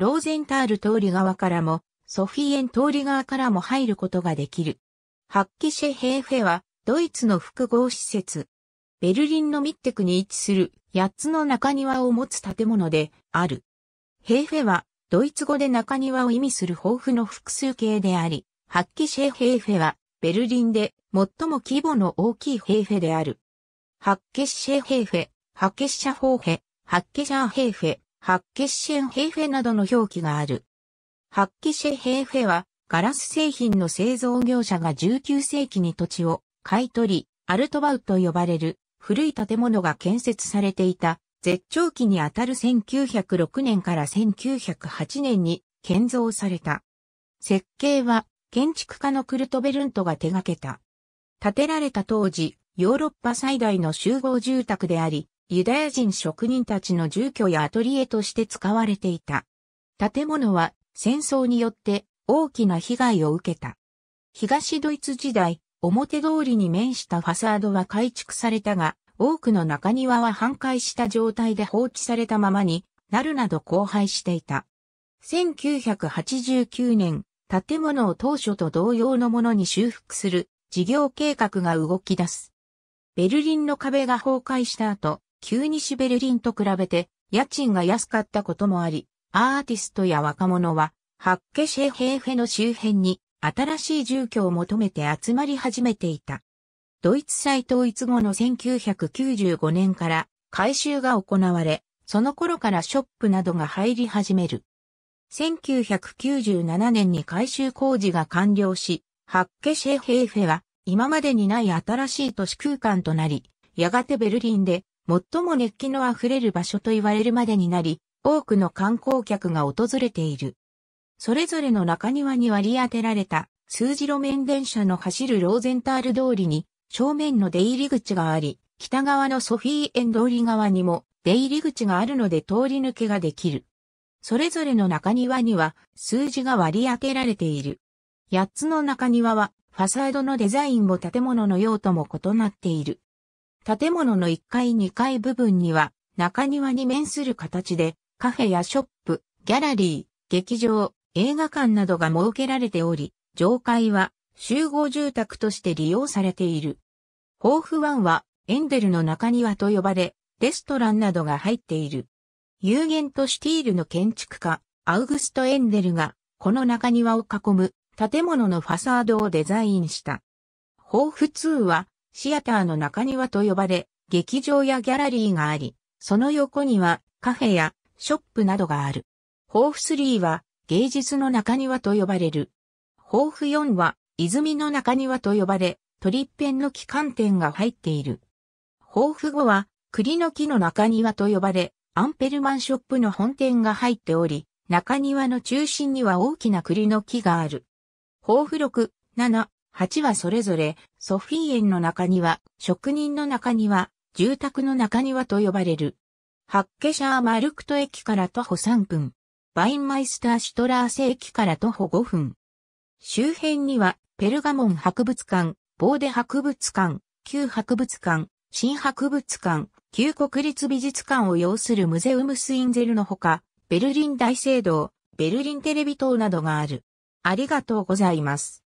ローゼンタール通り側からも、ソフィエン通り側からも入ることができる。ハッキシェヘーフェは、ドイツの複合施設。ベルリンのミッテクに位置する8つの中庭を持つ建物である。ヘーフェは、ドイツ語で中庭を意味する豊富の複数形であり、ハッキシェヘーフェは、ベルリンで最も規模の大きいヘーフェである。ハッケシェヘーフェ、ハッケシャホーフェ、ハッケシャーヘーフェ、ハッケッシェンヘイフェなどの表記がある。ハッケシェヘイフェは、ガラス製品の製造業者が19世紀に土地を買い取り、アルトバウと呼ばれる古い建物が建設されていた絶頂期にあたる1906年から1908年に建造された。設計は建築家のクルトベルントが手掛けた。建てられた当時、ヨーロッパ最大の集合住宅であり、ユダヤ人職人たちの住居やアトリエとして使われていた。建物は戦争によって大きな被害を受けた。東ドイツ時代、表通りに面したファサードは改築されたが、多くの中庭は半壊した状態で放置されたままになるなど荒廃していた。1989年、建物を当初と同様のものに修復する事業計画が動き出す。ベルリンの壁が崩壊した後、旧西ベルリンと比べて家賃が安かったこともあり、アーティストや若者は、ハッケシェヘーフェの周辺に新しい住居を求めて集まり始めていた。ドイツ再統一後の1995年から改修が行われ、その頃からショップなどが入り始める。1997年に改修工事が完了し、ハッケシェヘーフェは今までにない新しい都市空間となり、やがてベルリンで最も熱気のあふれる場所と言われるまでになり、多くの観光客が訪れている。それぞれの中庭に割り当てられた数字路面電車の走るローゼンタール通りに正面の出入り口があり、北側のソフィーエン通り側にも出入り口があるので通り抜けができる。それぞれの中庭には数字が割り当てられている。8つの中庭はファサードのデザインも建物の用途も異なっている。建物の1階2階部分には中庭に面する形でカフェやショップ、ギャラリー、劇場、映画館などが設けられており、上階は集合住宅として利用されている。ホーフンはエンデルの中庭と呼ばれ、レストランなどが入っている。有限とシティールの建築家、アウグスト・エンデルが、この中庭を囲む建物のファサードをデザインした。ホーフ2はシアターの中庭と呼ばれ、劇場やギャラリーがあり、その横にはカフェやショップなどがある。ホーフ3は芸術の中庭と呼ばれる。ホーフ4は泉の中庭と呼ばれ、トリッペンの機関店が入っている。ホーフ5は栗の木の中庭と呼ばれ、アンペルマンショップの本店が入っており、中庭の中心には大きな栗の木がある。ホーフ6、7、8はそれぞれ、ソフィー園の中庭、職人の中庭、住宅の中庭と呼ばれる。ハッケシャーマルクト駅から徒歩3分。バインマイスターシュトラーセ駅から徒歩5分。周辺には、ペルガモン博物館、ボーデ博物館、旧博物館、新博物館、旧国立美術館を要するムゼウムスインゼルのほか、ベルリン大聖堂、ベルリンテレビ塔などがある。ありがとうございます。